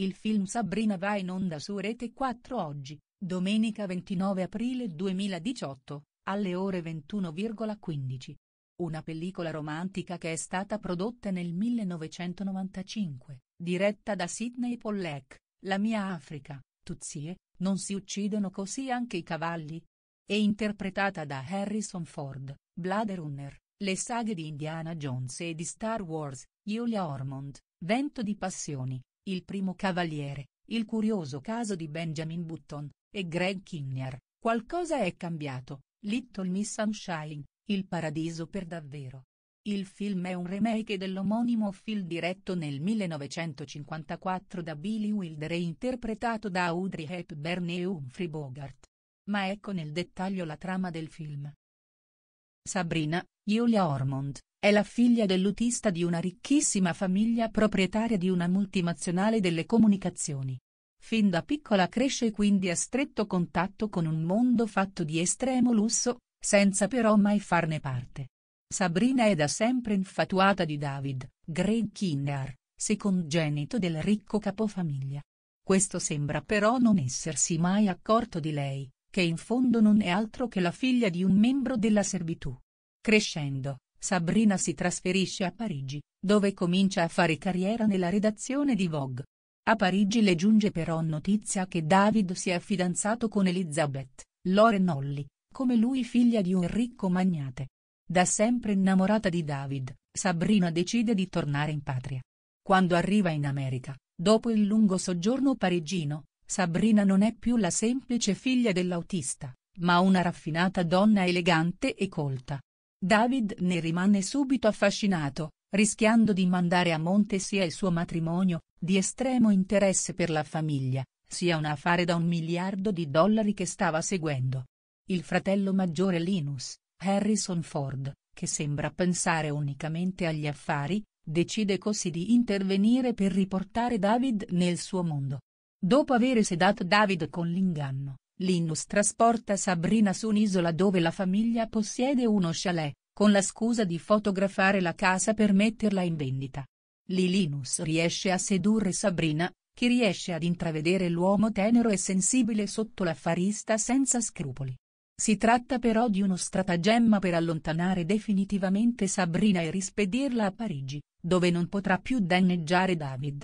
Il film Sabrina va in onda su Rete 4 oggi, domenica 29 aprile 2018, alle ore 21,15. Una pellicola romantica che è stata prodotta nel 1995, diretta da Sidney Pollack, La mia Africa, Tuzie, non si uccidono così anche i cavalli? E interpretata da Harrison Ford, Blade Runner, Le saghe di Indiana Jones e di Star Wars, Julia Ormond, Vento di passioni. Il primo cavaliere, il curioso caso di Benjamin Button, e Greg Kinnear, qualcosa è cambiato, Little Miss Sunshine, il paradiso per davvero. Il film è un remake dell'omonimo film diretto nel 1954 da Billy Wilder e interpretato da Audrey Hepburn e Humphrey Bogart. Ma ecco nel dettaglio la trama del film. Sabrina, Julia Ormond, è la figlia dell'utista di una ricchissima famiglia proprietaria di una multinazionale delle comunicazioni. Fin da piccola cresce quindi a stretto contatto con un mondo fatto di estremo lusso, senza però mai farne parte. Sabrina è da sempre infatuata di David, Greg Kinnear, secondogenito del ricco capofamiglia. Questo sembra però non essersi mai accorto di lei, che in fondo non è altro che la figlia di un membro della servitù. Crescendo, Sabrina si trasferisce a Parigi, dove comincia a fare carriera nella redazione di Vogue. A Parigi le giunge però notizia che David si è fidanzato con Elizabeth, Lauren Olli, come lui figlia di un ricco magnate. Da sempre innamorata di David, Sabrina decide di tornare in patria. Quando arriva in America, dopo il lungo soggiorno parigino, Sabrina non è più la semplice figlia dell'autista, ma una raffinata donna elegante e colta, David ne rimane subito affascinato, rischiando di mandare a monte sia il suo matrimonio, di estremo interesse per la famiglia, sia un affare da un miliardo di dollari che stava seguendo. Il fratello maggiore Linus, Harrison Ford, che sembra pensare unicamente agli affari, decide così di intervenire per riportare David nel suo mondo. Dopo aver sedato David con l'inganno, Linus trasporta Sabrina su un'isola dove la famiglia possiede uno chalet, con la scusa di fotografare la casa per metterla in vendita. Lì Linus riesce a sedurre Sabrina, che riesce ad intravedere l'uomo tenero e sensibile sotto l'affarista senza scrupoli. Si tratta però di uno stratagemma per allontanare definitivamente Sabrina e rispedirla a Parigi, dove non potrà più danneggiare David.